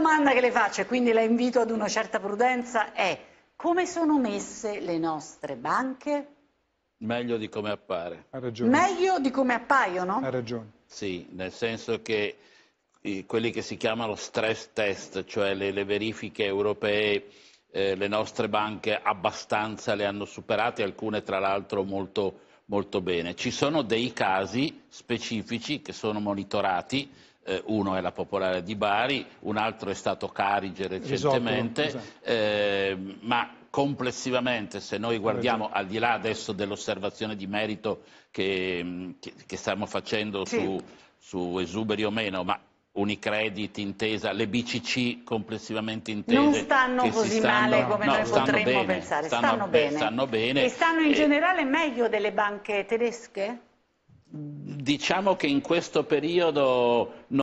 domanda che le faccio e quindi la invito ad una certa prudenza è come sono messe le nostre banche? Meglio di come appare. Ha ragione. Meglio di come appaiono? Ha ragione. Sì, nel senso che quelli che si chiamano stress test, cioè le, le verifiche europee, eh, le nostre banche abbastanza le hanno superate, alcune tra l'altro molto, molto bene. Ci sono dei casi specifici che sono monitorati eh, uno è la Popolare di Bari, un altro è stato Carige esatto, recentemente, esatto, esatto. Eh, ma complessivamente se noi guardiamo esatto. al di là adesso dell'osservazione di merito che, che, che stiamo facendo sì. su, su esuberi o meno, ma Unicredit intesa, le BCC complessivamente intese. Non stanno così stanno, male come no, noi potremmo bene, pensare, stanno, stanno, bene. stanno, bene. E stanno in e... generale meglio delle banche tedesche? Diciamo che in questo periodo...